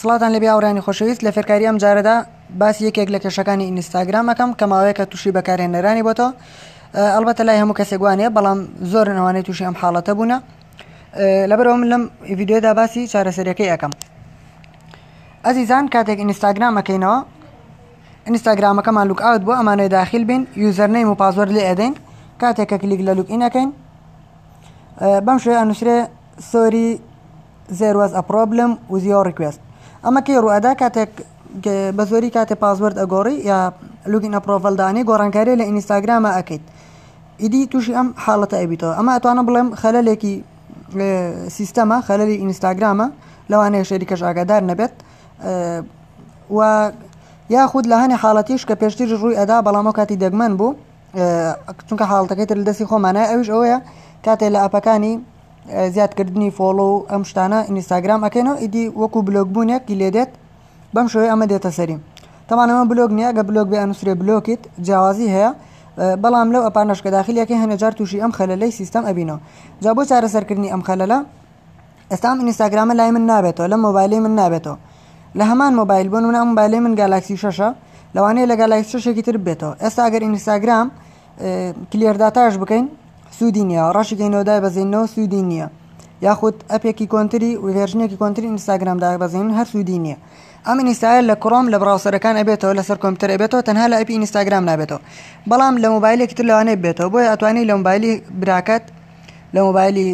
سڵاتان لە بیاورانی خۆشەویست لە فێرکاری ئەم جارەدا باسی یەکێک لە کێشەکانی ئینستاگرامەکەم کەماوەیەکە تووشی بەکارێنەرانی بۆتەوە ئەلبەتە لای هەموو کەسێکوانەیە بەڵام زۆر نەوانێت تووشی ئەم حاڵەتە بوونە لەبەرەوە من لەم یددیودا باسی چارەسەرەکەی ئەەکەم ئەزیزان کاتێک ئینستاگرامەکەینەوە ئینستاگرامەکەمان لوک ئاوت بۆ ئەمانەی داخل بین یوزەرنەی و پازۆر لێ ئەدەین کاتێکە کلیک لە لوکئینەکەین بەم شوێ ئەنووسێ سۆری زێروەز ئەپۆبلم وزیۆ ڕکوێست ئەمە کێ ڕوئدا کاتێک بە زۆری کاتێ پازورد ئەگۆڕی یا لوگینە پرۆڤەلدانی گۆڕانکاری لە ئینستاگرامە ئەکەیت ئیدی تووشی ئەم حاڵەتە ئەبییتەوە ئەمە ئەتوانە بڵێم خەلەلێکی سیستەما خەلەلی ئینستاگرامە لەوانەیە شێریکەش ئاگادار نەبێت و یاخود لە هەنی حاڵەتیش کە پێشتیش ڕووی ئەدا بەڵامە کاتی دەگمەن بوو چونکە حاڵەتەکەی تر لەدەستی خۆمانە ئەوش ئەوەیە کاتێک لە ئاپەکانی زیادکردنی فۆڵۆ و ئەم شتانە ئینستاگرام ئەکەینەوە ئیدی وەکو بلۆگبوونێکی لێدێت بەم شوێ ئەمە دێتە سەریم تەمانەمە بلۆگ نییە گە بلۆگ بێ ئەنووسێ بلۆکیت جیاوازی هەیە بەڵام لەو ئەپانشکە داخلیەکە هەنەجار تووشی ئەم خەلەی سیستم ئەبینەوە جا بۆ چارەسەرکردنی ئەم خەلەلە ئێستا ئەم ئینستاگرامە لای من نابێتەوە لە مۆبایلی من نابێتەوە لە هەمان مۆبایل بۆن ونا مۆبایلی من گالاکسی شەشە لەوانەیە لە گالاکسی شەشێکی تر بێتەوە ئێستا ئەگەر ئینستاگرام کلێرداتاش بکەین سوودی نیە ڕەشی نۆدای بەزینەوە سوودی نییە یاخود ئەپێکی کۆنتری و هێرژنێکی کۆنتری ئینستاگرامدا بەزین هەر سوودی نییە ئەم ئینستایل لە کڕۆم لە براوسەرەکان ئەبێتەوە لەسەر کۆمپیوتەر ئەبێتەوە تەنها لە ئەپی ئینستاگرام نابێتەوە بەڵام لە مۆبایلێکی تر لەوانێ بێتەوە بۆی ئەتوانانی لە مۆبایلی براکات لە مۆبایلی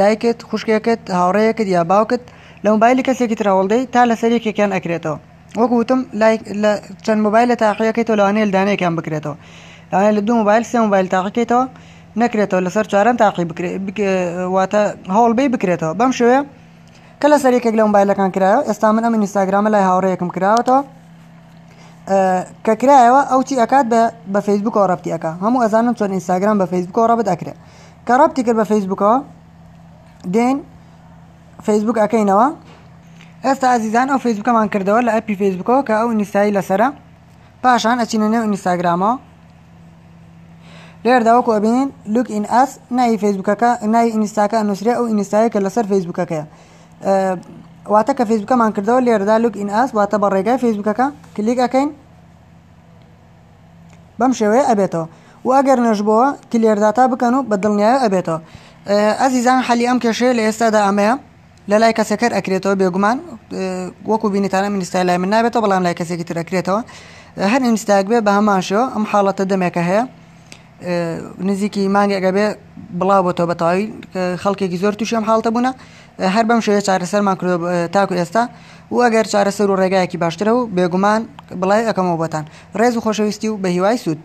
دایکت خوشکێکت هاوڕەیەکت یا باوکت لە مۆبایلی کەسێکی تراوەڵدەی تا لەسەر یەکێکیان ئەکرێتەوە وەکوتم لە چەند مۆبایل لە تاقیەکەیتەوە لەوانەیە لەدانەیەکیان بکرێتەوە لاوانێت لە دوو مۆبایل سێ مۆبایل تاقیکەیتەوە نەکرێتەوە لەسەر چارەن تاقی بکرێتواتە هەوڵ بێ بکرێتەوە بەم شوێ کە لە سەرێکێک لە موبایلەکان کرایەوە ئێستا من ئەم ئینستاگرامە لای هاوڕەیەکم کراوەتەوە کە کرایەوە ئەو چی ئەکات بە بە فیسبوک و ڕەپتیەکە هەموو ئەزانم چۆن ئینستاگرام بە فیسبوک و ڕەبت ئەکرێت کە ڕەپتی کرد بە فیسبوکەوە دێن فیسبوک ئەەکەینەوە ئێستا ئازیزان ئەو فیسبوکەمان کردەوە لە ئەپی فیسبوکەوە کە ئەو نیسایی لەسرە پاشان ئەچینە نێو ئینستاگرامەوە لێر داوەکو ئەبینین لوک ئین ئاس ناوی فیسبوکەکە ناوی ئینستاکە ئەنووسری ئەو ئینستاایی کە لەسەر فیسبوکەکەی واتە کە فیسبوکەمان کردەوە لێرەدا لوک ئین ئاس واتە بە ڕێگای فیسبوکەکە کلیکەکەین بەم شێوەیە ئەبێتەوە و ئەگەر نەژبەوە کلێرداتا بکەن و بە دڵنیایە ئەبێتەوە ئەزیزان حەلی ئەم کێشەیە لە ئێستادا ئەمەیە لە لای کەسەکەر ئەکرێتەوە بێگومان وەکو بینیتانە منیستای لای من نابێتەوە بەڵام لای کەسێکی ترەکرێتەوە هەر ئینستاگ بێ بە هەماشەوە ئەم حاڵەتە دەمێکە هەیە نزیکی مانگێکگە بێ بڵاوەوە بەتاوی خەڵکێکی زۆر تووشم حالتە بوون هەر بەم شوێ چارەسەرمان کرد تاکو ئێستا و ئەگەر چارەسەر و ڕێگایەکی باشترە و بێگومان بڵای ئەەکەمەوە بەتان ڕێز و خۆشەویستی و بە هیوای سوود.